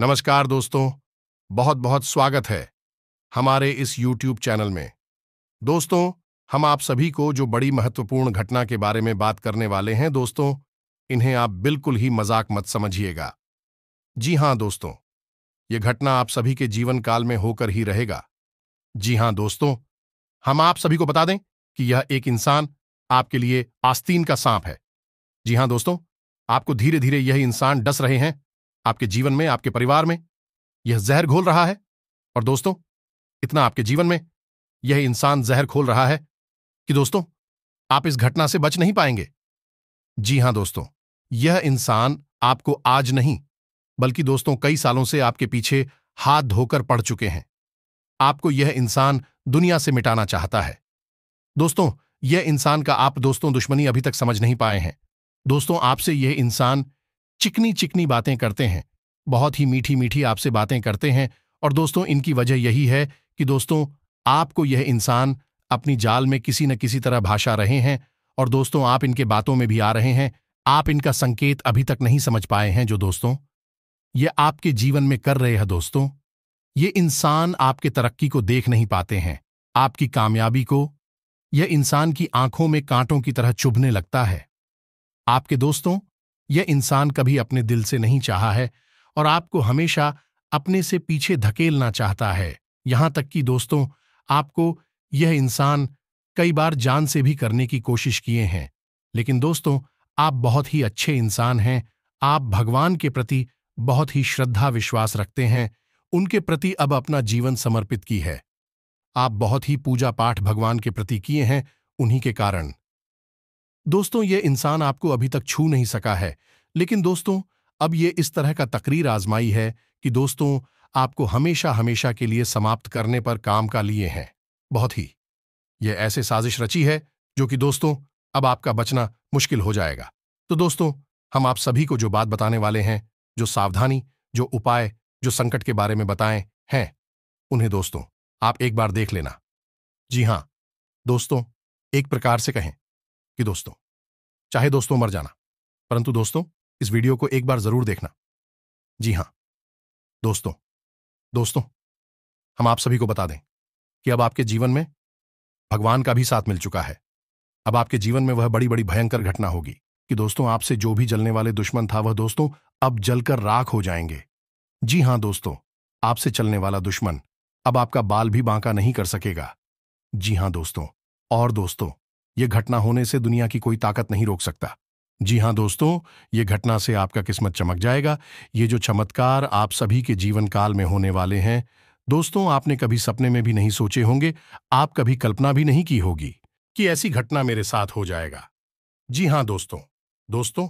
नमस्कार दोस्तों बहुत बहुत स्वागत है हमारे इस YouTube चैनल में दोस्तों हम आप सभी को जो बड़ी महत्वपूर्ण घटना के बारे में बात करने वाले हैं दोस्तों इन्हें आप बिल्कुल ही मजाक मत समझिएगा जी हां दोस्तों ये घटना आप सभी के जीवन काल में होकर ही रहेगा जी हां दोस्तों हम आप सभी को बता दें कि यह एक इंसान आपके लिए आस्तीन का सांप है जी हां दोस्तों आपको धीरे धीरे यह इंसान डस रहे हैं आपके जीवन में आपके परिवार में यह जहर घोल रहा है और दोस्तों इतना आपके जीवन में यह इंसान जहर खोल रहा है कि दोस्तों आप इस घटना से बच नहीं पाएंगे जी हां दोस्तों यह इंसान आपको आज नहीं बल्कि दोस्तों कई सालों से आपके पीछे हाथ धोकर पड़ चुके हैं आपको यह इंसान दुनिया से मिटाना चाहता है दोस्तों यह इंसान का आप दोस्तों दुश्मनी अभी तक समझ नहीं पाए हैं दोस्तों आपसे यह इंसान चिकनी चिकनी बातें करते हैं बहुत ही मीठी मीठी आपसे बातें करते हैं और दोस्तों इनकी वजह यही है कि दोस्तों आपको यह इंसान अपनी जाल में किसी न किसी तरह भाषा रहे हैं और दोस्तों आप इनके बातों में भी आ रहे हैं आप इनका संकेत अभी तक नहीं समझ पाए हैं जो दोस्तों ये आपके जीवन में कर रहे हैं दोस्तों ये इंसान आपके तरक्की को देख नहीं पाते हैं आपकी कामयाबी को यह इंसान की आंखों में कांटों की तरह चुभने लगता है आपके दोस्तों यह इंसान कभी अपने दिल से नहीं चाहा है और आपको हमेशा अपने से पीछे धकेलना चाहता है यहां तक कि दोस्तों आपको यह इंसान कई बार जान से भी करने की कोशिश किए हैं लेकिन दोस्तों आप बहुत ही अच्छे इंसान हैं आप भगवान के प्रति बहुत ही श्रद्धा विश्वास रखते हैं उनके प्रति अब अपना जीवन समर्पित की है आप बहुत ही पूजा पाठ भगवान के प्रति किए हैं उन्हीं के कारण दोस्तों ये इंसान आपको अभी तक छू नहीं सका है लेकिन दोस्तों अब ये इस तरह का तकरीर आजमाई है कि दोस्तों आपको हमेशा हमेशा के लिए समाप्त करने पर काम का लिए हैं बहुत ही यह ऐसे साजिश रची है जो कि दोस्तों अब आपका बचना मुश्किल हो जाएगा तो दोस्तों हम आप सभी को जो बात बताने वाले हैं जो सावधानी जो उपाय जो संकट के बारे में बताएं हैं उन्हें दोस्तों आप एक बार देख लेना जी हां दोस्तों एक प्रकार से कहें कि दोस्तों चाहे दोस्तों मर जाना परंतु दोस्तों इस वीडियो को एक बार जरूर देखना जी हां दोस्तों दोस्तों हम आप सभी को बता दें कि अब आपके जीवन में भगवान का भी साथ मिल चुका है अब आपके जीवन में वह बड़ी बड़ी भयंकर घटना होगी कि दोस्तों आपसे जो भी जलने वाले दुश्मन था वह दोस्तों अब जलकर राख हो जाएंगे जी हां दोस्तों आपसे चलने वाला दुश्मन अब आपका बाल भी बांका नहीं कर सकेगा जी हां दोस्तों और दोस्तों यह घटना होने से दुनिया की कोई ताकत नहीं रोक सकता जी हां दोस्तों ये घटना से आपका किस्मत चमक जाएगा ये जो चमत्कार आप सभी के जीवन काल में होने वाले हैं दोस्तों आपने कभी सपने में भी नहीं सोचे होंगे आप कभी कल्पना भी नहीं की होगी कि ऐसी घटना मेरे साथ हो जाएगा जी हां दोस्तों दोस्तों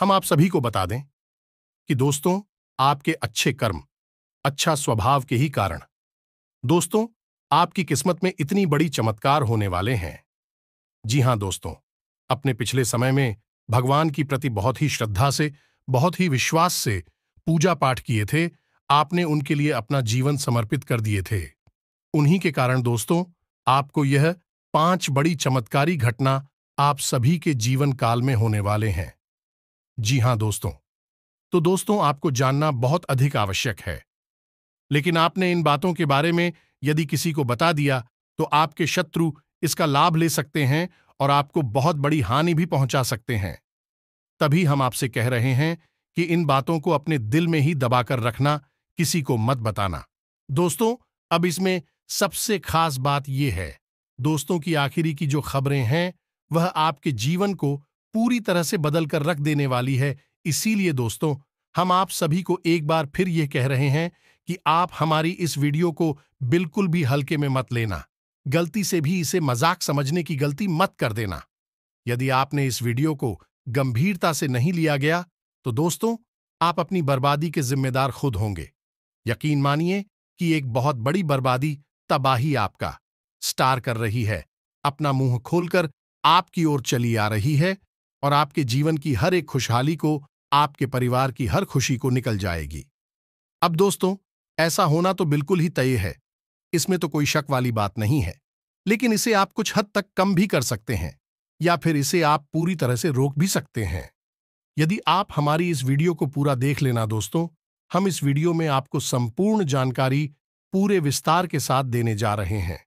हम आप सभी को बता दें कि दोस्तों आपके अच्छे कर्म अच्छा स्वभाव के ही कारण दोस्तों आपकी किस्मत में इतनी बड़ी चमत्कार होने वाले हैं जी हां दोस्तों अपने पिछले समय में भगवान की प्रति बहुत ही श्रद्धा से बहुत ही विश्वास से पूजा पाठ किए थे आपने उनके लिए अपना जीवन समर्पित कर दिए थे उन्हीं के कारण दोस्तों आपको यह पांच बड़ी चमत्कारी घटना आप सभी के जीवन काल में होने वाले हैं जी हां दोस्तों तो दोस्तों आपको जानना बहुत अधिक आवश्यक है लेकिन आपने इन बातों के बारे में यदि किसी को बता दिया तो आपके शत्रु इसका लाभ ले सकते हैं और आपको बहुत बड़ी हानि भी पहुंचा सकते हैं तभी हम आपसे कह रहे हैं कि इन बातों को अपने दिल में ही दबाकर रखना किसी को मत बताना दोस्तों अब इसमें सबसे खास बात यह है दोस्तों की आखिरी की जो खबरें हैं वह आपके जीवन को पूरी तरह से बदल कर रख देने वाली है इसीलिए दोस्तों हम आप सभी को एक बार फिर यह कह रहे हैं कि आप हमारी इस वीडियो को बिल्कुल भी हल्के में मत लेना गलती से भी इसे मजाक समझने की गलती मत कर देना यदि आपने इस वीडियो को गंभीरता से नहीं लिया गया तो दोस्तों आप अपनी बर्बादी के जिम्मेदार खुद होंगे यकीन मानिए कि एक बहुत बड़ी बर्बादी तबाही आपका स्टार कर रही है अपना मुंह खोलकर आपकी ओर चली आ रही है और आपके जीवन की हर एक खुशहाली को आपके परिवार की हर खुशी को निकल जाएगी अब दोस्तों ऐसा होना तो बिल्कुल ही तय है इसमें तो कोई शक वाली बात नहीं है लेकिन इसे आप कुछ हद तक कम भी कर सकते हैं या फिर इसे आप पूरी तरह से रोक भी सकते हैं यदि आप हमारी इस वीडियो को पूरा देख लेना दोस्तों हम इस वीडियो में आपको संपूर्ण जानकारी पूरे विस्तार के साथ देने जा रहे हैं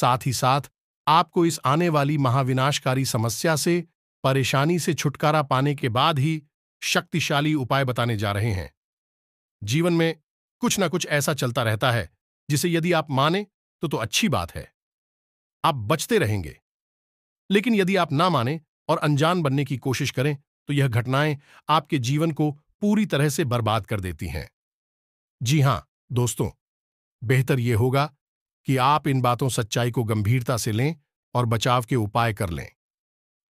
साथ ही साथ आपको इस आने वाली महाविनाशकारी समस्या से परेशानी से छुटकारा पाने के बाद ही शक्तिशाली उपाय बताने जा रहे हैं जीवन में कुछ ना कुछ ऐसा चलता रहता है जिसे यदि आप माने तो तो अच्छी बात है आप बचते रहेंगे लेकिन यदि आप ना माने और अनजान बनने की कोशिश करें तो यह घटनाएं आपके जीवन को पूरी तरह से बर्बाद कर देती हैं जी हां दोस्तों बेहतर यह होगा कि आप इन बातों सच्चाई को गंभीरता से लें और बचाव के उपाय कर लें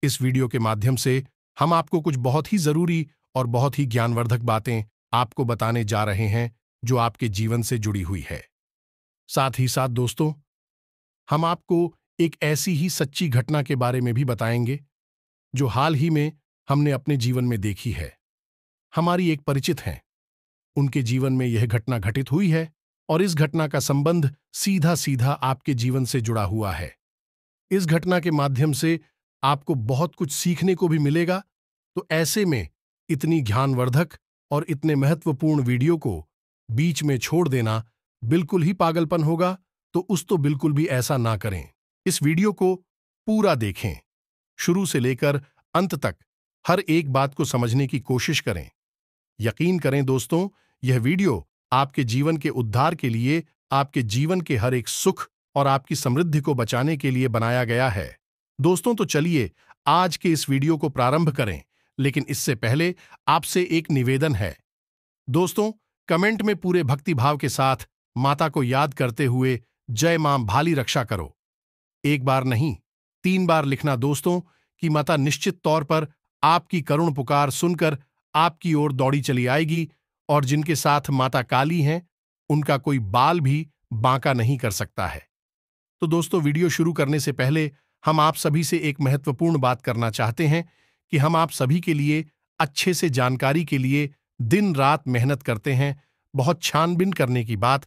इस वीडियो के माध्यम से हम आपको कुछ बहुत ही जरूरी और बहुत ही ज्ञानवर्धक बातें आपको बताने जा रहे हैं जो आपके जीवन से जुड़ी हुई है साथ ही साथ दोस्तों हम आपको एक ऐसी ही सच्ची घटना के बारे में भी बताएंगे जो हाल ही में हमने अपने जीवन में देखी है हमारी एक परिचित हैं उनके जीवन में यह घटना घटित हुई है और इस घटना का संबंध सीधा सीधा आपके जीवन से जुड़ा हुआ है इस घटना के माध्यम से आपको बहुत कुछ सीखने को भी मिलेगा तो ऐसे में इतनी ज्ञानवर्धक और इतने महत्वपूर्ण वीडियो को बीच में छोड़ देना बिल्कुल ही पागलपन होगा तो उस तो बिल्कुल भी ऐसा ना करें इस वीडियो को पूरा देखें शुरू से लेकर अंत तक हर एक बात को समझने की कोशिश करें यकीन करें दोस्तों यह वीडियो आपके जीवन के उद्धार के लिए आपके जीवन के हर एक सुख और आपकी समृद्धि को बचाने के लिए बनाया गया है दोस्तों तो चलिए आज के इस वीडियो को प्रारंभ करें लेकिन इससे पहले आपसे एक निवेदन है दोस्तों कमेंट में पूरे भक्तिभाव के साथ माता को याद करते हुए जय मां भाली रक्षा करो एक बार नहीं तीन बार लिखना दोस्तों कि माता निश्चित तौर पर आपकी करुण पुकार सुनकर आपकी ओर दौड़ी चली आएगी और जिनके साथ माता काली हैं उनका कोई बाल भी बांका नहीं कर सकता है तो दोस्तों वीडियो शुरू करने से पहले हम आप सभी से एक महत्वपूर्ण बात करना चाहते हैं कि हम आप सभी के लिए अच्छे से जानकारी के लिए दिन रात मेहनत करते हैं बहुत छानबीन करने की बात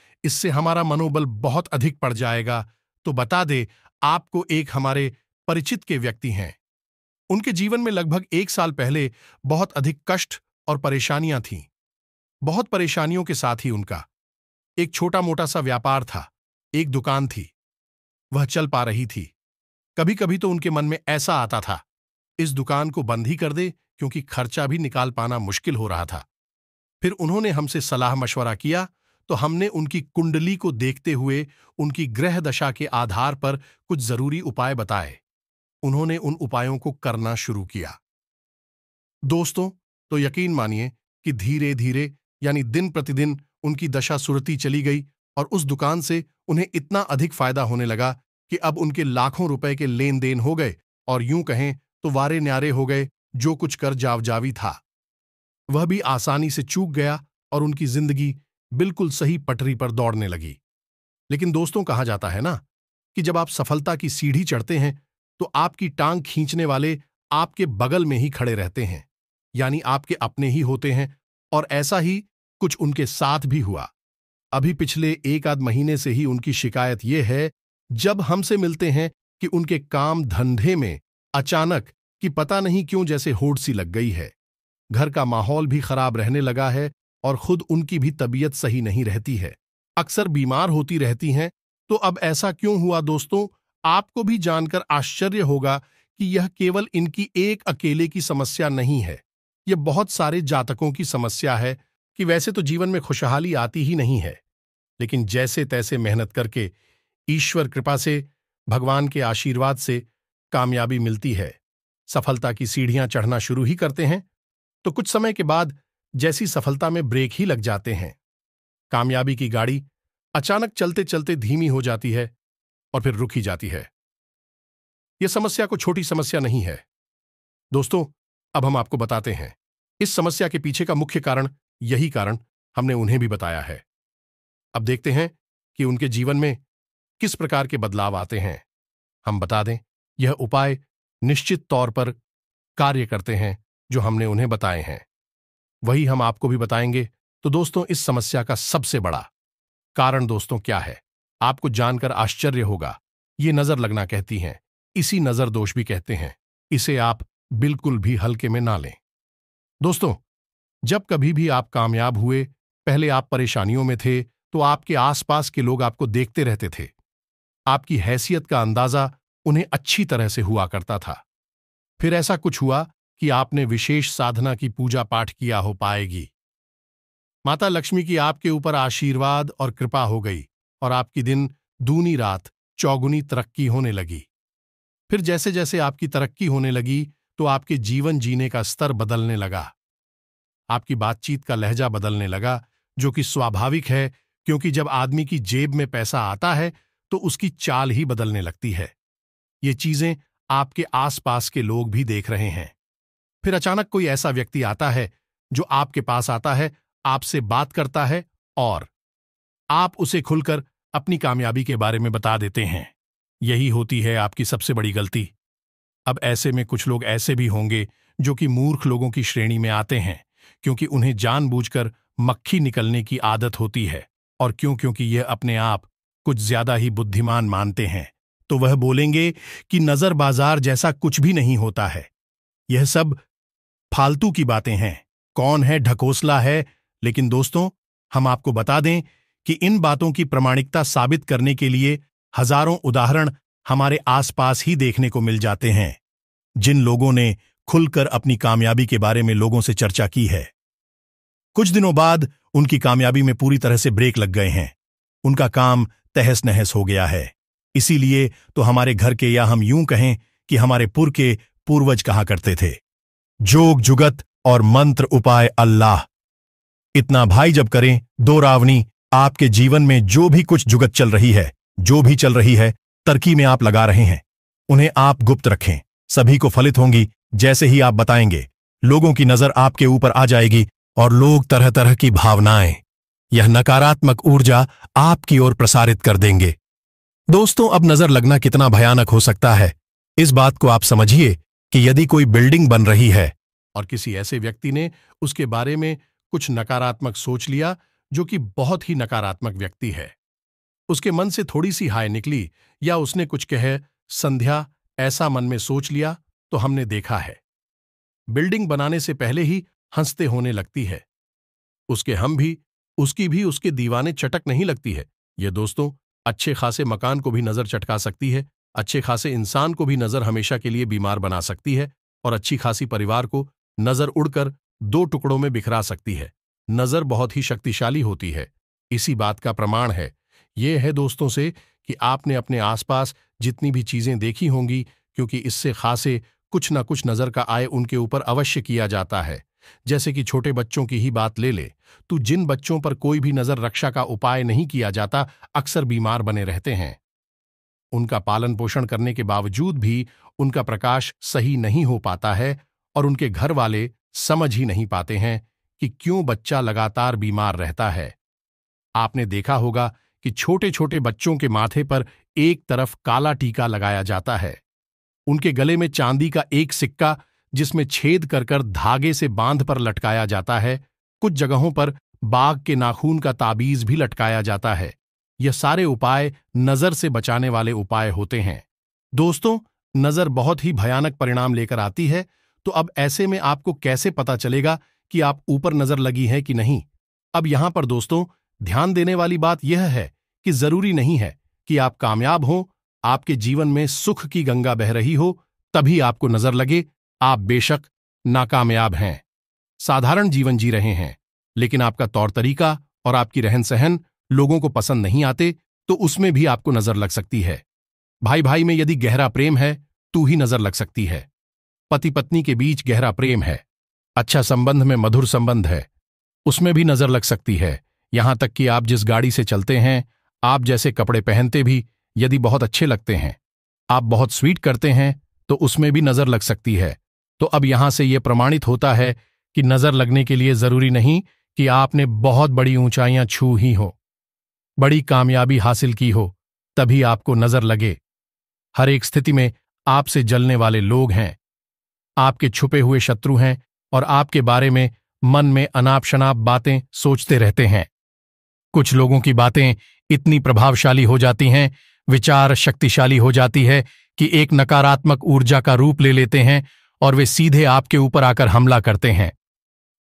इससे हमारा मनोबल बहुत अधिक पड़ जाएगा तो बता दे आपको एक हमारे परिचित के व्यक्ति हैं उनके जीवन में लगभग एक साल पहले बहुत अधिक कष्ट और परेशानियां थीं बहुत परेशानियों के साथ ही उनका एक छोटा मोटा सा व्यापार था एक दुकान थी वह चल पा रही थी कभी कभी तो उनके मन में ऐसा आता था इस दुकान को बंद ही कर दे क्योंकि खर्चा भी निकाल पाना मुश्किल हो रहा था फिर उन्होंने हमसे सलाह मशवरा किया तो हमने उनकी कुंडली को देखते हुए उनकी ग्रह दशा के आधार पर कुछ जरूरी उपाय बताए उन्होंने उन उपायों को करना शुरू किया दोस्तों तो यकीन मानिए कि धीरे धीरे यानी दिन प्रतिदिन उनकी दशा सुरती चली गई और उस दुकान से उन्हें इतना अधिक फायदा होने लगा कि अब उनके लाखों रुपए के लेन देन हो गए और यूं कहें तो वारे न्यारे हो गए जो कुछ कर जावजावी था वह भी आसानी से चूक गया और उनकी जिंदगी बिल्कुल सही पटरी पर दौड़ने लगी लेकिन दोस्तों कहा जाता है ना कि जब आप सफलता की सीढ़ी चढ़ते हैं तो आपकी टांग खींचने वाले आपके बगल में ही खड़े रहते हैं यानी आपके अपने ही होते हैं और ऐसा ही कुछ उनके साथ भी हुआ अभी पिछले एक आध महीने से ही उनकी शिकायत ये है जब हमसे मिलते हैं कि उनके काम धंधे में अचानक कि पता नहीं क्यों जैसे होड़ सी लग गई है घर का माहौल भी खराब रहने लगा है और खुद उनकी भी तबीयत सही नहीं रहती है अक्सर बीमार होती रहती हैं तो अब ऐसा क्यों हुआ दोस्तों आपको भी जानकर आश्चर्य होगा कि यह केवल इनकी एक अकेले की समस्या नहीं है यह बहुत सारे जातकों की समस्या है कि वैसे तो जीवन में खुशहाली आती ही नहीं है लेकिन जैसे तैसे मेहनत करके ईश्वर कृपा से भगवान के आशीर्वाद से कामयाबी मिलती है सफलता की सीढ़ियां चढ़ना शुरू ही करते हैं तो कुछ समय के बाद जैसी सफलता में ब्रेक ही लग जाते हैं कामयाबी की गाड़ी अचानक चलते चलते धीमी हो जाती है और फिर रुक ही जाती है यह समस्या को छोटी समस्या नहीं है दोस्तों अब हम आपको बताते हैं इस समस्या के पीछे का मुख्य कारण यही कारण हमने उन्हें भी बताया है अब देखते हैं कि उनके जीवन में किस प्रकार के बदलाव आते हैं हम बता दें यह उपाय निश्चित तौर पर कार्य करते हैं जो हमने उन्हें बताए हैं वही हम आपको भी बताएंगे तो दोस्तों इस समस्या का सबसे बड़ा कारण दोस्तों क्या है आपको जानकर आश्चर्य होगा ये नजर लगना कहती हैं इसी नजर दोष भी कहते हैं इसे आप बिल्कुल भी हल्के में ना लें दोस्तों जब कभी भी आप कामयाब हुए पहले आप परेशानियों में थे तो आपके आसपास के लोग आपको देखते रहते थे आपकी हैसियत का अंदाजा उन्हें अच्छी तरह से हुआ करता था फिर ऐसा कुछ हुआ कि आपने विशेष साधना की पूजा पाठ किया हो पाएगी माता लक्ष्मी की आपके ऊपर आशीर्वाद और कृपा हो गई और आपकी दिन दूनी रात चौगुनी तरक्की होने लगी फिर जैसे जैसे आपकी तरक्की होने लगी तो आपके जीवन जीने का स्तर बदलने लगा आपकी बातचीत का लहजा बदलने लगा जो कि स्वाभाविक है क्योंकि जब आदमी की जेब में पैसा आता है तो उसकी चाल ही बदलने लगती है ये चीजें आपके आसपास के लोग भी देख रहे हैं फिर अचानक कोई ऐसा व्यक्ति आता है जो आपके पास आता है आपसे बात करता है और आप उसे खुलकर अपनी कामयाबी के बारे में बता देते हैं यही होती है आपकी सबसे बड़ी गलती अब ऐसे में कुछ लोग ऐसे भी होंगे जो कि मूर्ख लोगों की श्रेणी में आते हैं क्योंकि उन्हें जानबूझकर मक्खी निकलने की आदत होती है और क्यों क्योंकि यह अपने आप कुछ ज्यादा ही बुद्धिमान मानते हैं तो वह बोलेंगे कि नजर बाजार जैसा कुछ भी नहीं होता है यह सब फालतू की बातें हैं कौन है ढकोसला है लेकिन दोस्तों हम आपको बता दें कि इन बातों की प्रमाणिकता साबित करने के लिए हजारों उदाहरण हमारे आसपास ही देखने को मिल जाते हैं जिन लोगों ने खुलकर अपनी कामयाबी के बारे में लोगों से चर्चा की है कुछ दिनों बाद उनकी कामयाबी में पूरी तरह से ब्रेक लग गए हैं उनका काम तहस नहस हो गया है इसीलिए तो हमारे घर के या हम यूं कहें कि हमारे पुर के पूर्वज कहा करते थे जोग जुगत और मंत्र उपाय अल्लाह इतना भाई जब करें दो रावणी आपके जीवन में जो भी कुछ जुगत चल रही है जो भी चल रही है तरकी में आप लगा रहे हैं उन्हें आप गुप्त रखें सभी को फलित होंगी जैसे ही आप बताएंगे लोगों की नजर आपके ऊपर आ जाएगी और लोग तरह तरह की भावनाएं यह नकारात्मक ऊर्जा आपकी ओर प्रसारित कर देंगे दोस्तों अब नजर लगना कितना भयानक हो सकता है इस बात को आप समझिए कि यदि कोई बिल्डिंग बन रही है और किसी ऐसे व्यक्ति ने उसके बारे में कुछ नकारात्मक सोच लिया जो कि बहुत ही नकारात्मक व्यक्ति है उसके मन से थोड़ी सी हाय निकली या उसने कुछ कहे संध्या ऐसा मन में सोच लिया तो हमने देखा है बिल्डिंग बनाने से पहले ही हंसते होने लगती है उसके हम भी उसकी भी उसके दीवाने चटक नहीं लगती है ये दोस्तों अच्छे खासे मकान को भी नजर चटका सकती है अच्छे खासे इंसान को भी नजर हमेशा के लिए बीमार बना सकती है और अच्छी खासी परिवार को नजर उड़कर दो टुकड़ों में बिखरा सकती है नजर बहुत ही शक्तिशाली होती है इसी बात का प्रमाण है ये है दोस्तों से कि आपने अपने आसपास जितनी भी चीजें देखी होंगी क्योंकि इससे खासे कुछ ना कुछ नजर का आय उनके ऊपर अवश्य किया जाता है जैसे कि छोटे बच्चों की ही बात ले ले तो जिन बच्चों पर कोई भी नजर रक्षा का उपाय नहीं किया जाता अक्सर बीमार बने रहते हैं उनका पालन पोषण करने के बावजूद भी उनका प्रकाश सही नहीं हो पाता है और उनके घर वाले समझ ही नहीं पाते हैं कि क्यों बच्चा लगातार बीमार रहता है आपने देखा होगा कि छोटे छोटे बच्चों के माथे पर एक तरफ काला टीका लगाया जाता है उनके गले में चांदी का एक सिक्का जिसमें छेद कर कर धागे से बांध पर लटकाया जाता है कुछ जगहों पर बाघ के नाखून का ताबीज भी लटकाया जाता है यह सारे उपाय नजर से बचाने वाले उपाय होते हैं दोस्तों नजर बहुत ही भयानक परिणाम लेकर आती है तो अब ऐसे में आपको कैसे पता चलेगा कि आप ऊपर नजर लगी है कि नहीं अब यहां पर दोस्तों ध्यान देने वाली बात यह है कि जरूरी नहीं है कि आप कामयाब हो आपके जीवन में सुख की गंगा बह रही हो तभी आपको नजर लगे आप बेशक नाकामयाब हैं साधारण जीवन जी रहे हैं लेकिन आपका तौर तरीका और आपकी रहन सहन लोगों को पसंद नहीं आते तो उसमें भी आपको नजर लग सकती है भाई भाई में यदि गहरा प्रेम है तू ही नजर लग सकती है पति पत्नी के बीच गहरा प्रेम है अच्छा संबंध में मधुर संबंध है उसमें भी नजर लग सकती है यहां तक कि आप जिस गाड़ी से चलते हैं आप जैसे कपड़े पहनते भी यदि बहुत अच्छे लगते हैं आप बहुत स्वीट करते हैं तो उसमें भी नजर लग सकती है तो अब यहां से यह प्रमाणित होता है कि नजर लगने के लिए जरूरी नहीं कि आपने बहुत बड़ी ऊंचाइयां छू ही हो बड़ी कामयाबी हासिल की हो तभी आपको नजर लगे हर एक स्थिति में आपसे जलने वाले लोग हैं आपके छुपे हुए शत्रु हैं और आपके बारे में मन में अनाप शनाप बातें सोचते रहते हैं कुछ लोगों की बातें इतनी प्रभावशाली हो जाती हैं विचार शक्तिशाली हो जाती है कि एक नकारात्मक ऊर्जा का रूप ले लेते हैं और वे सीधे आपके ऊपर आकर हमला करते हैं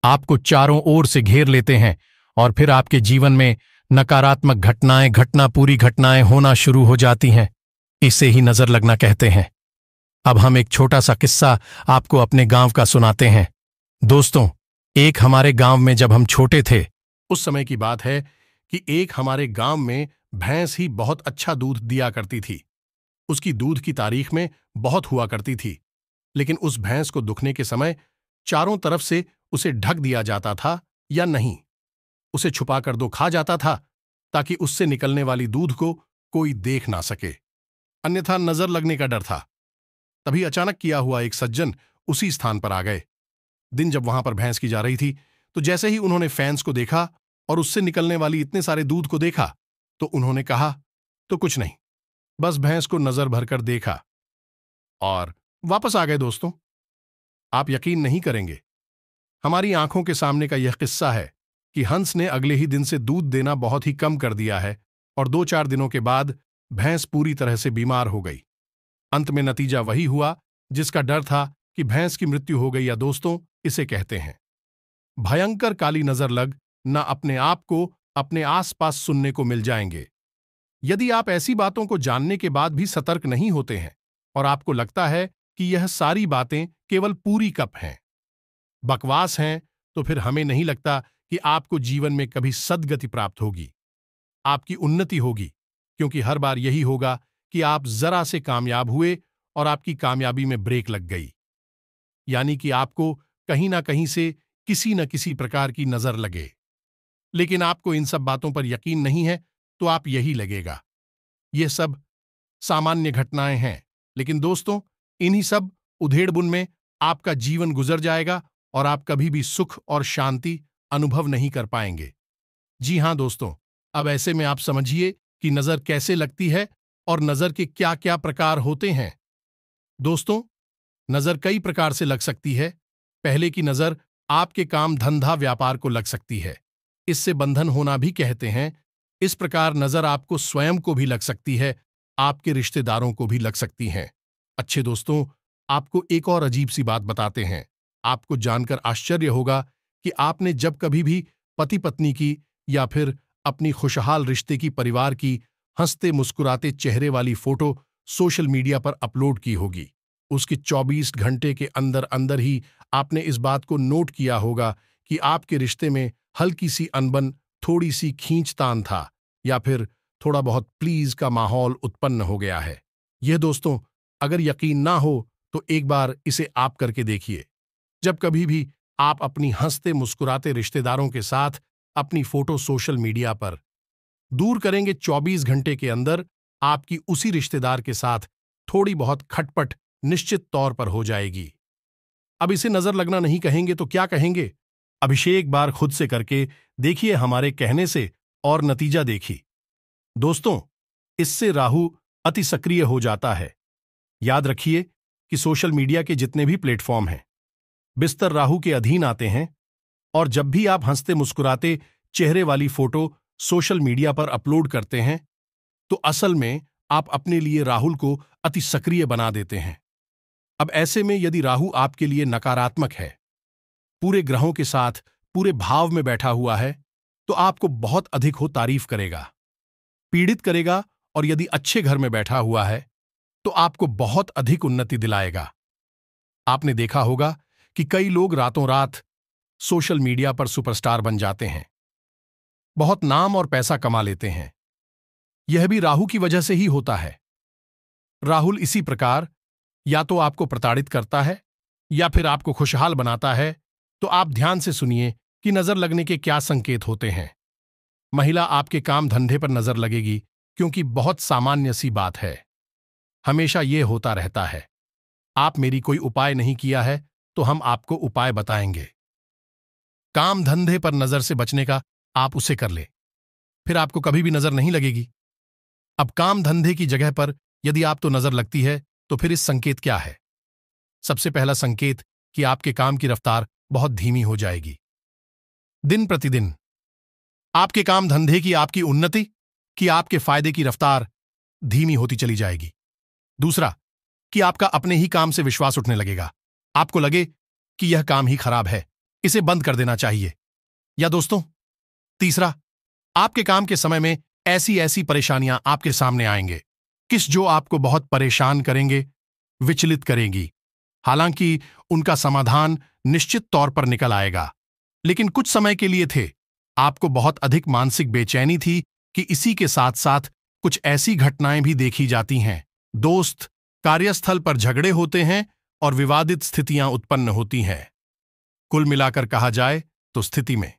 आपको चारों ओर से घेर लेते हैं और फिर आपके जीवन में नकारात्मक घटनाएं घटना पूरी घटनाएं होना शुरू हो जाती हैं इसे ही नजर लगना कहते हैं अब हम एक छोटा सा किस्सा आपको अपने गांव का सुनाते हैं दोस्तों एक हमारे गांव में जब हम छोटे थे उस समय की बात है कि एक हमारे गांव में भैंस ही बहुत अच्छा दूध दिया करती थी उसकी दूध की तारीख में बहुत हुआ करती थी लेकिन उस भैंस को दुखने के समय चारों तरफ से उसे ढक दिया जाता था या नहीं उसे छुपाकर दो खा जाता था ताकि उससे निकलने वाली दूध को कोई देख ना सके अन्यथा नजर लगने का डर था तभी अचानक किया हुआ एक सज्जन उसी स्थान पर आ गए दिन जब वहां पर भैंस की जा रही थी तो जैसे ही उन्होंने फैंस को देखा और उससे निकलने वाली इतने सारे दूध को देखा तो उन्होंने कहा तो कुछ नहीं बस भैंस को नजर भरकर देखा और वापस आ गए दोस्तों आप यकीन नहीं करेंगे हमारी आंखों के सामने का यह किस्सा है कि हंस ने अगले ही दिन से दूध देना बहुत ही कम कर दिया है और दो चार दिनों के बाद भैंस पूरी तरह से बीमार हो गई अंत में नतीजा वही हुआ जिसका डर था कि भैंस की मृत्यु हो गई या दोस्तों इसे कहते हैं भयंकर काली नजर लग न अपने आप को अपने आसपास सुनने को मिल जाएंगे यदि आप ऐसी बातों को जानने के बाद भी सतर्क नहीं होते हैं और आपको लगता है कि यह सारी बातें केवल पूरी कप हैं बकवास हैं तो फिर हमें नहीं लगता कि आपको जीवन में कभी सदगति प्राप्त होगी आपकी उन्नति होगी क्योंकि हर बार यही होगा कि आप जरा से कामयाब हुए और आपकी कामयाबी में ब्रेक लग गई यानी कि आपको कहीं ना कहीं से किसी न किसी प्रकार की नजर लगे लेकिन आपको इन सब बातों पर यकीन नहीं है तो आप यही लगेगा ये सब सामान्य घटनाएं हैं लेकिन दोस्तों इन्हीं सब उधेड़बुन में आपका जीवन गुजर जाएगा और आप कभी भी सुख और शांति अनुभव नहीं कर पाएंगे जी हां दोस्तों अब ऐसे में आप समझिए कि नज़र कैसे लगती है और नज़र के क्या क्या प्रकार होते हैं दोस्तों नज़र कई प्रकार से लग सकती है पहले की नज़र आपके काम धंधा व्यापार को लग सकती है इससे बंधन होना भी कहते हैं इस प्रकार नज़र आपको स्वयं को भी लग सकती है आपके रिश्तेदारों को भी लग सकती हैं अच्छे दोस्तों आपको एक और अजीब सी बात बताते हैं आपको जानकर आश्चर्य होगा कि आपने जब कभी भी पति पत्नी की या फिर अपनी खुशहाल रिश्ते की परिवार की हंसते मुस्कुराते चेहरे वाली फोटो सोशल मीडिया पर अपलोड की होगी उसके 24 घंटे के अंदर अंदर ही आपने इस बात को नोट किया होगा कि आपके रिश्ते में हल्की सी अनबन थोड़ी सी खींचतान था या फिर थोड़ा बहुत प्लीज का माहौल उत्पन्न हो गया है यह दोस्तों अगर यकीन ना हो तो एक बार इसे आप करके देखिए जब कभी भी आप अपनी हंसते मुस्कुराते रिश्तेदारों के साथ अपनी फोटो सोशल मीडिया पर दूर करेंगे 24 घंटे के अंदर आपकी उसी रिश्तेदार के साथ थोड़ी बहुत खटपट निश्चित तौर पर हो जाएगी अब इसे नजर लगना नहीं कहेंगे तो क्या कहेंगे अभिषेक बार खुद से करके देखिए हमारे कहने से और नतीजा देखी दोस्तों इससे राहु अति सक्रिय हो जाता है याद रखिए कि सोशल मीडिया के जितने भी प्लेटफॉर्म हैं बिस्तर राहु के अधीन आते हैं और जब भी आप हंसते मुस्कुराते चेहरे वाली फोटो सोशल मीडिया पर अपलोड करते हैं तो असल में आप अपने लिए राहुल को अति सक्रिय बना देते हैं अब ऐसे में यदि राहु आपके लिए नकारात्मक है पूरे ग्रहों के साथ पूरे भाव में बैठा हुआ है तो आपको बहुत अधिक हो तारीफ करेगा पीड़ित करेगा और यदि अच्छे घर में बैठा हुआ है तो आपको बहुत अधिक उन्नति दिलाएगा आपने देखा होगा कि कई लोग रातों रात सोशल मीडिया पर सुपरस्टार बन जाते हैं बहुत नाम और पैसा कमा लेते हैं यह भी राहु की वजह से ही होता है राहुल इसी प्रकार या तो आपको प्रताड़ित करता है या फिर आपको खुशहाल बनाता है तो आप ध्यान से सुनिए कि नजर लगने के क्या संकेत होते हैं महिला आपके काम धंधे पर नजर लगेगी क्योंकि बहुत सामान्य सी बात है हमेशा ये होता रहता है आप मेरी कोई उपाय नहीं किया है तो हम आपको उपाय बताएंगे काम धंधे पर नजर से बचने का आप उसे कर ले फिर आपको कभी भी नजर नहीं लगेगी अब काम धंधे की जगह पर यदि आप तो नजर लगती है तो फिर इस संकेत क्या है सबसे पहला संकेत कि आपके काम की रफ्तार बहुत धीमी हो जाएगी दिन प्रतिदिन आपके काम धंधे की आपकी उन्नति कि आपके फायदे की रफ्तार धीमी होती चली जाएगी दूसरा कि आपका अपने ही काम से विश्वास उठने लगेगा आपको लगे कि यह काम ही खराब है इसे बंद कर देना चाहिए या दोस्तों तीसरा आपके काम के समय में ऐसी ऐसी परेशानियां आपके सामने आएंगे किस जो आपको बहुत परेशान करेंगे विचलित करेंगी हालांकि उनका समाधान निश्चित तौर पर निकल आएगा लेकिन कुछ समय के लिए थे आपको बहुत अधिक मानसिक बेचैनी थी कि इसी के साथ साथ कुछ ऐसी घटनाएं भी देखी जाती हैं दोस्त कार्यस्थल पर झगड़े होते हैं और विवादित स्थितियां उत्पन्न होती हैं कुल मिलाकर कहा जाए तो स्थिति में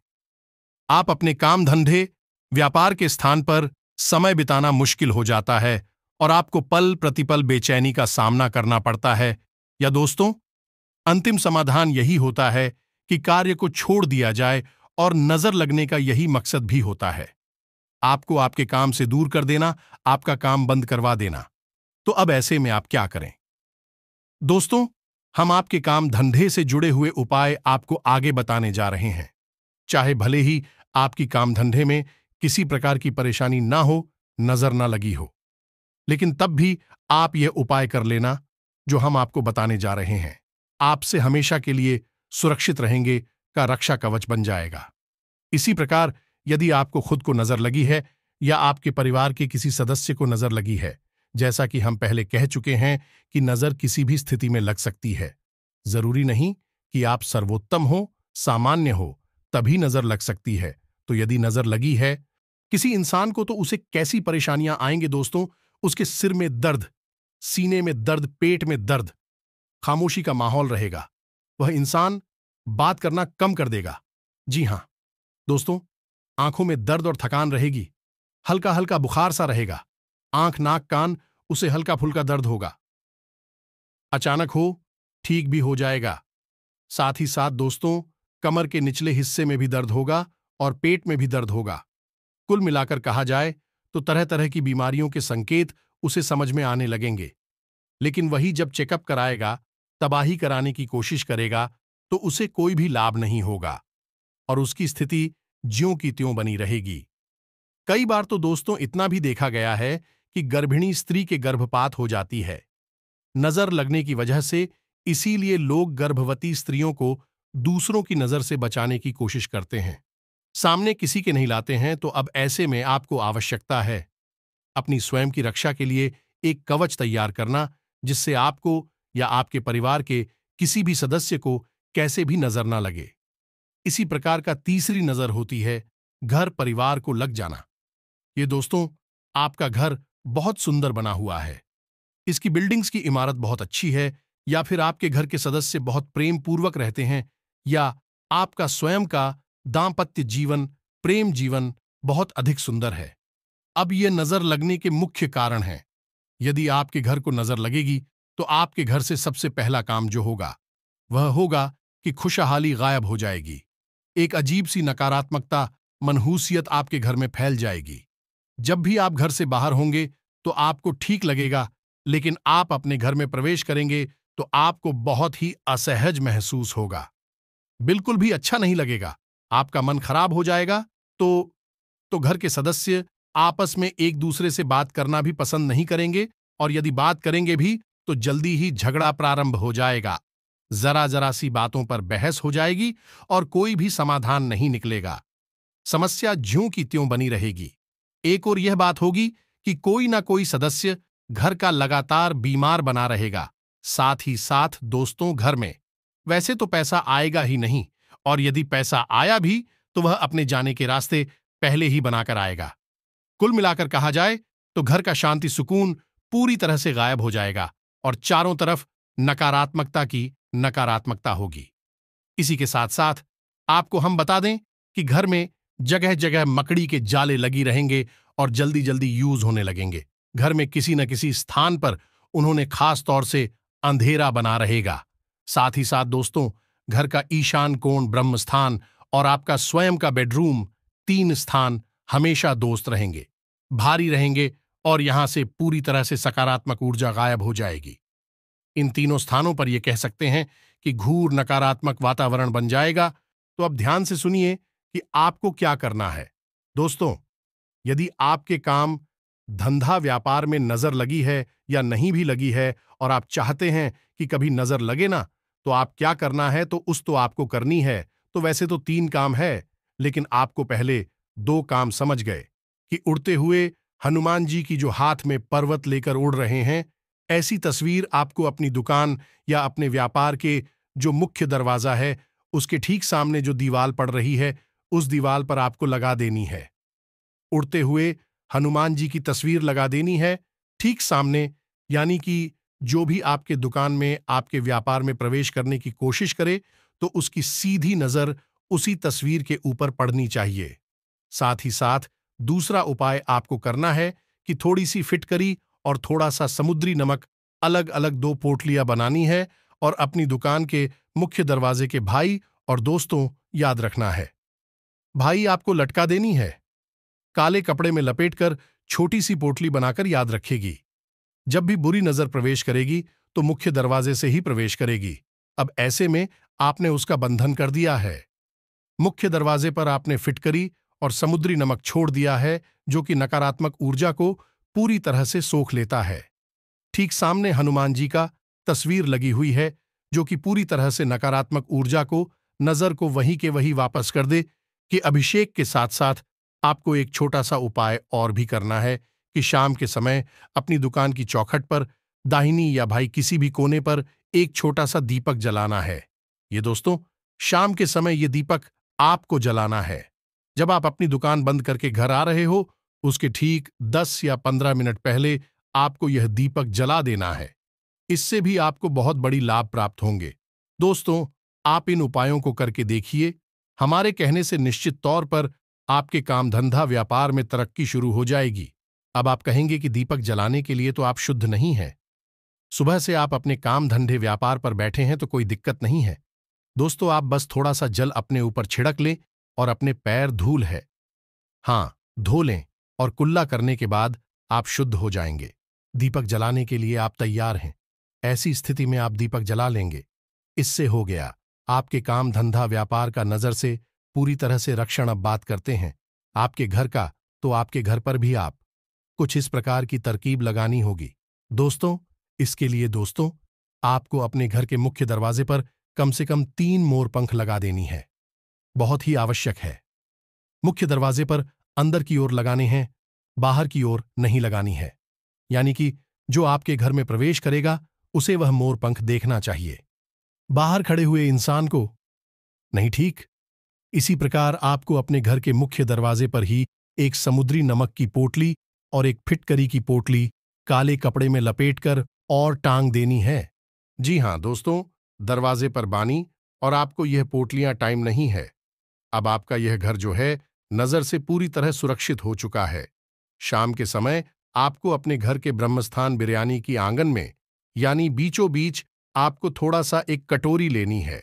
आप अपने काम धंधे व्यापार के स्थान पर समय बिताना मुश्किल हो जाता है और आपको पल प्रतिपल बेचैनी का सामना करना पड़ता है या दोस्तों अंतिम समाधान यही होता है कि कार्य को छोड़ दिया जाए और नजर लगने का यही मकसद भी होता है आपको आपके काम से दूर कर देना आपका काम बंद करवा देना तो अब ऐसे में आप क्या करें दोस्तों हम आपके काम धंधे से जुड़े हुए उपाय आपको आगे बताने जा रहे हैं चाहे भले ही आपकी काम धंधे में किसी प्रकार की परेशानी ना हो नजर ना लगी हो लेकिन तब भी आप ये उपाय कर लेना जो हम आपको बताने जा रहे हैं आपसे हमेशा के लिए सुरक्षित रहेंगे का रक्षा कवच बन जाएगा इसी प्रकार यदि आपको खुद को नजर लगी है या आपके परिवार के किसी सदस्य को नजर लगी है जैसा कि हम पहले कह चुके हैं कि नजर किसी भी स्थिति में लग सकती है जरूरी नहीं कि आप सर्वोत्तम हो सामान्य हो तभी नजर लग सकती है तो यदि नजर लगी है किसी इंसान को तो उसे कैसी परेशानियां आएंगे दोस्तों उसके सिर में दर्द सीने में दर्द पेट में दर्द खामोशी का माहौल रहेगा वह इंसान बात करना कम कर देगा जी हां दोस्तों आंखों में दर्द और थकान रहेगी हल्का हल्का बुखार सा रहेगा आंख नाक कान उसे हल्का फुल्का दर्द होगा अचानक हो ठीक भी हो जाएगा साथ ही साथ दोस्तों कमर के निचले हिस्से में भी दर्द होगा और पेट में भी दर्द होगा कुल मिलाकर कहा जाए तो तरह तरह की बीमारियों के संकेत उसे समझ में आने लगेंगे लेकिन वही जब चेकअप कराएगा तबाही कराने की कोशिश करेगा तो उसे कोई भी लाभ नहीं होगा और उसकी स्थिति ज्यों की त्यों बनी रहेगी कई बार तो दोस्तों इतना भी देखा गया है कि गर्भिणी स्त्री के गर्भपात हो जाती है नजर लगने की वजह से इसीलिए लोग गर्भवती स्त्रियों को दूसरों की नजर से बचाने की कोशिश करते हैं सामने किसी के नहीं लाते हैं तो अब ऐसे में आपको आवश्यकता है अपनी स्वयं की रक्षा के लिए एक कवच तैयार करना जिससे आपको या आपके परिवार के किसी भी सदस्य को कैसे भी नजर ना लगे इसी प्रकार का तीसरी नजर होती है घर परिवार को लग जाना ये दोस्तों आपका घर बहुत सुंदर बना हुआ है इसकी बिल्डिंग्स की इमारत बहुत अच्छी है या फिर आपके घर के सदस्य बहुत प्रेम पूर्वक रहते हैं या आपका स्वयं का दाम्पत्य जीवन प्रेम जीवन बहुत अधिक सुंदर है अब ये नजर लगने के मुख्य कारण हैं यदि आपके घर को नजर लगेगी तो आपके घर से सबसे पहला काम जो होगा वह होगा कि खुशहाली गायब हो जाएगी एक अजीब सी नकारात्मकता मनहूसियत आपके घर में फैल जाएगी जब भी आप घर से बाहर होंगे तो आपको ठीक लगेगा लेकिन आप अपने घर में प्रवेश करेंगे तो आपको बहुत ही असहज महसूस होगा बिल्कुल भी अच्छा नहीं लगेगा आपका मन खराब हो जाएगा तो तो घर के सदस्य आपस में एक दूसरे से बात करना भी पसंद नहीं करेंगे और यदि बात करेंगे भी तो जल्दी ही झगड़ा प्रारंभ हो जाएगा जरा जरा सी बातों पर बहस हो जाएगी और कोई भी समाधान नहीं निकलेगा समस्या ज्यों की त्यों बनी रहेगी एक और यह बात होगी कि कोई ना कोई सदस्य घर का लगातार बीमार बना रहेगा साथ ही साथ दोस्तों घर में वैसे तो पैसा आएगा ही नहीं और यदि पैसा आया भी तो वह अपने जाने के रास्ते पहले ही बनाकर आएगा कुल मिलाकर कहा जाए तो घर का शांति सुकून पूरी तरह से गायब हो जाएगा और चारों तरफ नकारात्मकता की नकारात्मकता होगी इसी के साथ साथ आपको हम बता दें कि घर में जगह जगह मकड़ी के जाले लगी रहेंगे और जल्दी जल्दी यूज होने लगेंगे घर में किसी न किसी स्थान पर उन्होंने खास तौर से अंधेरा बना रहेगा साथ ही साथ दोस्तों घर का ईशान कोण ब्रह्म स्थान और आपका स्वयं का बेडरूम तीन स्थान हमेशा दोस्त रहेंगे भारी रहेंगे और यहां से पूरी तरह से सकारात्मक ऊर्जा गायब हो जाएगी इन तीनों स्थानों पर यह कह सकते हैं कि घूर नकारात्मक वातावरण बन जाएगा तो अब ध्यान से सुनिए कि आपको क्या करना है दोस्तों यदि आपके काम धंधा व्यापार में नजर लगी है या नहीं भी लगी है और आप चाहते हैं कि कभी नजर लगे ना तो आप क्या करना है तो उस तो आपको करनी है तो वैसे तो तीन काम है लेकिन आपको पहले दो काम समझ गए कि उड़ते हुए हनुमान जी की जो हाथ में पर्वत लेकर उड़ रहे हैं ऐसी तस्वीर आपको अपनी दुकान या अपने व्यापार के जो मुख्य दरवाजा है उसके ठीक सामने जो दीवार पड़ रही है उस दीवार पर आपको लगा देनी है उड़ते हुए हनुमान जी की तस्वीर लगा देनी है ठीक सामने यानी कि जो भी आपके दुकान में आपके व्यापार में प्रवेश करने की कोशिश करे तो उसकी सीधी नज़र उसी तस्वीर के ऊपर पड़नी चाहिए साथ ही साथ दूसरा उपाय आपको करना है कि थोड़ी सी फिटकरी और थोड़ा सा समुद्री नमक अलग अलग दो पोटलियां बनानी है और अपनी दुकान के मुख्य दरवाजे के भाई और दोस्तों याद रखना है भाई आपको लटका देनी है काले कपड़े में लपेटकर छोटी सी पोटली बनाकर याद रखेगी जब भी बुरी नजर प्रवेश करेगी तो मुख्य दरवाजे से ही प्रवेश करेगी अब ऐसे में आपने उसका बंधन कर दिया है मुख्य दरवाजे पर आपने फिटकरी और समुद्री नमक छोड़ दिया है जो कि नकारात्मक ऊर्जा को पूरी तरह से सोख लेता है ठीक सामने हनुमान जी का तस्वीर लगी हुई है जो कि पूरी तरह से नकारात्मक ऊर्जा को नजर को वहीं के वहीं वापस कर दे कि अभिषेक के साथ साथ आपको एक छोटा सा उपाय और भी करना है कि शाम के समय अपनी दुकान की चौखट पर दाहिनी या भाई किसी भी कोने पर एक छोटा सा दीपक जलाना है ये दोस्तों शाम के समय ये दीपक आपको जलाना है जब आप अपनी दुकान बंद करके घर आ रहे हो उसके ठीक दस या पंद्रह मिनट पहले आपको यह दीपक जला देना है इससे भी आपको बहुत बड़ी लाभ प्राप्त होंगे दोस्तों आप इन उपायों को करके देखिए हमारे कहने से निश्चित तौर पर आपके काम धंधा व्यापार में तरक्की शुरू हो जाएगी अब आप कहेंगे कि दीपक जलाने के लिए तो आप शुद्ध नहीं हैं सुबह से आप अपने काम धंधे व्यापार पर बैठे हैं तो कोई दिक्कत नहीं है दोस्तों आप बस थोड़ा सा जल अपने ऊपर छिड़क लें और अपने पैर धूल है हाँ धो लें और कुल्ला करने के बाद आप शुद्ध हो जाएंगे दीपक जलाने के लिए आप तैयार हैं ऐसी स्थिति में आप दीपक जला लेंगे इससे हो गया आपके काम धंधा व्यापार का नजर से पूरी तरह से रक्षण अब बात करते हैं आपके घर का तो आपके घर पर भी आप कुछ इस प्रकार की तरकीब लगानी होगी दोस्तों इसके लिए दोस्तों आपको अपने घर के मुख्य दरवाजे पर कम से कम तीन मोर पंख लगा देनी है बहुत ही आवश्यक है मुख्य दरवाजे पर अंदर की ओर लगाने हैं बाहर की ओर नहीं लगानी है यानी कि जो आपके घर में प्रवेश करेगा उसे वह मोर पंख देखना चाहिए बाहर खड़े हुए इंसान को नहीं ठीक इसी प्रकार आपको अपने घर के मुख्य दरवाजे पर ही एक समुद्री नमक की पोटली और एक फिटकरी की पोटली काले कपड़े में लपेटकर और टांग देनी है जी हाँ दोस्तों दरवाजे पर बानी और आपको यह पोटलियां टाइम नहीं है अब आपका यह घर जो है नजर से पूरी तरह सुरक्षित हो चुका है शाम के समय आपको अपने घर के ब्रह्मस्थान बिरयानी की आंगन में यानी बीचों बीच आपको थोड़ा सा एक कटोरी लेनी है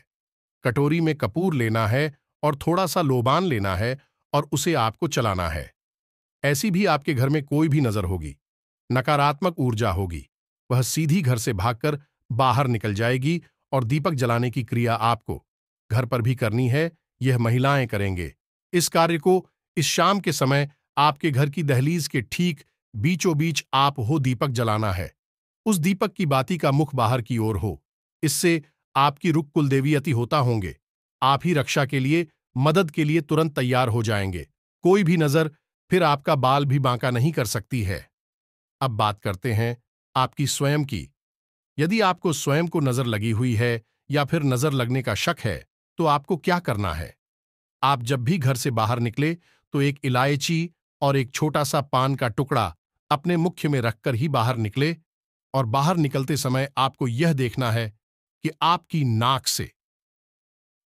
कटोरी में कपूर लेना है और थोड़ा सा लोबान लेना है और उसे आपको चलाना है ऐसी भी आपके घर में कोई भी नजर होगी नकारात्मक ऊर्जा होगी वह सीधी घर से भागकर बाहर निकल जाएगी और दीपक जलाने की क्रिया आपको घर पर भी करनी है यह महिलाएं करेंगे इस कार्य को इस शाम के समय आपके घर की दहलीज के ठीक बीचों बीच आप हो दीपक जलाना है उस दीपक की बाती का मुख बाहर की ओर हो इससे आपकी रुक कुलदेवी अति होता होंगे आप ही रक्षा के लिए मदद के लिए तुरंत तैयार हो जाएंगे कोई भी नजर फिर आपका बाल भी बांका नहीं कर सकती है अब बात करते हैं आपकी स्वयं की यदि आपको स्वयं को नजर लगी हुई है या फिर नजर लगने का शक है तो आपको क्या करना है आप जब भी घर से बाहर निकले तो एक इलायची और एक छोटा सा पान का टुकड़ा अपने मुख्य में रखकर ही बाहर निकले और बाहर निकलते समय आपको यह देखना है कि आपकी नाक से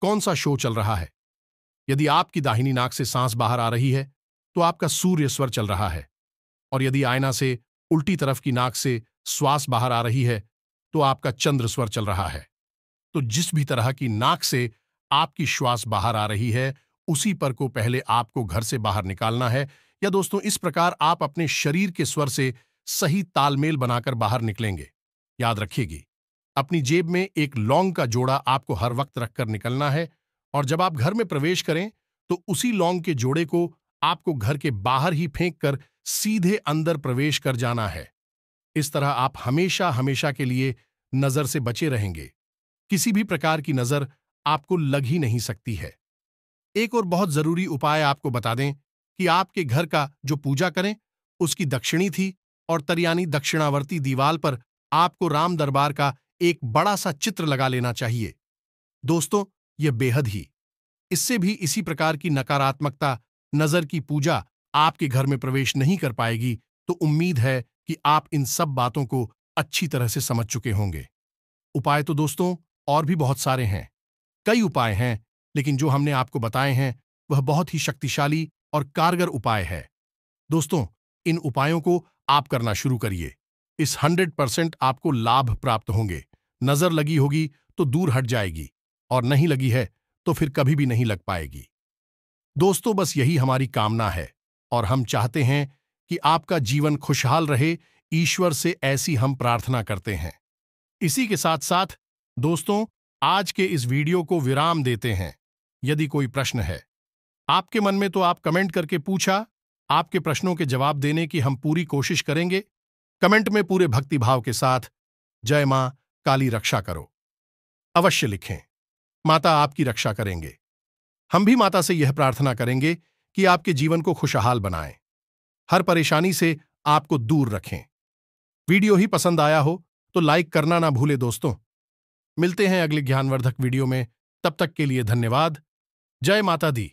कौन सा शो चल रहा है यदि आपकी दाहिनी नाक से सांस बाहर आ रही है तो आपका सूर्य स्वर चल रहा है और यदि आयना से उल्टी तरफ की नाक से श्वास बाहर आ रही है तो आपका चंद्र स्वर चल रहा है तो जिस भी तरह की नाक से आपकी श्वास बाहर आ रही है उसी पर को पहले आपको घर से बाहर निकालना है या दोस्तों इस प्रकार आप अपने शरीर के स्वर से सही तालमेल बनाकर बाहर निकलेंगे याद रखिएगी अपनी जेब में एक लौंग का जोड़ा आपको हर वक्त रखकर निकलना है और जब आप घर में प्रवेश करें तो उसी लौंग के जोड़े को आपको घर के बाहर ही फेंक कर सीधे अंदर प्रवेश कर जाना है इस तरह आप हमेशा हमेशा के लिए नजर से बचे रहेंगे किसी भी प्रकार की नजर आपको लग ही नहीं सकती है एक और बहुत जरूरी उपाय आपको बता दें कि आपके घर का जो पूजा करें उसकी दक्षिणी थी और तरियानी दक्षिणावर्ती दीवाल पर आपको राम दरबार का एक बड़ा सा चित्र लगा लेना चाहिए दोस्तों यह बेहद ही इससे भी इसी प्रकार की नकारात्मकता नजर की पूजा आपके घर में प्रवेश नहीं कर पाएगी तो उम्मीद है कि आप इन सब बातों को अच्छी तरह से समझ चुके होंगे उपाय तो दोस्तों और भी बहुत सारे हैं कई उपाय हैं लेकिन जो हमने आपको बताए हैं वह बहुत ही शक्तिशाली और कारगर उपाय है दोस्तों इन उपायों को आप करना शुरू करिए इस हंड्रेड परसेंट आपको लाभ प्राप्त होंगे नजर लगी होगी तो दूर हट जाएगी और नहीं लगी है तो फिर कभी भी नहीं लग पाएगी दोस्तों बस यही हमारी कामना है और हम चाहते हैं कि आपका जीवन खुशहाल रहे ईश्वर से ऐसी हम प्रार्थना करते हैं इसी के साथ साथ दोस्तों आज के इस वीडियो को विराम देते हैं यदि कोई प्रश्न है आपके मन में तो आप कमेंट करके पूछा आपके प्रश्नों के जवाब देने की हम पूरी कोशिश करेंगे कमेंट में पूरे भक्तिभाव के साथ जय मां काली रक्षा करो अवश्य लिखें माता आपकी रक्षा करेंगे हम भी माता से यह प्रार्थना करेंगे कि आपके जीवन को खुशहाल बनाएं हर परेशानी से आपको दूर रखें वीडियो ही पसंद आया हो तो लाइक करना ना भूले दोस्तों मिलते हैं अगले ज्ञानवर्धक वीडियो में तब तक के लिए धन्यवाद जय माता दी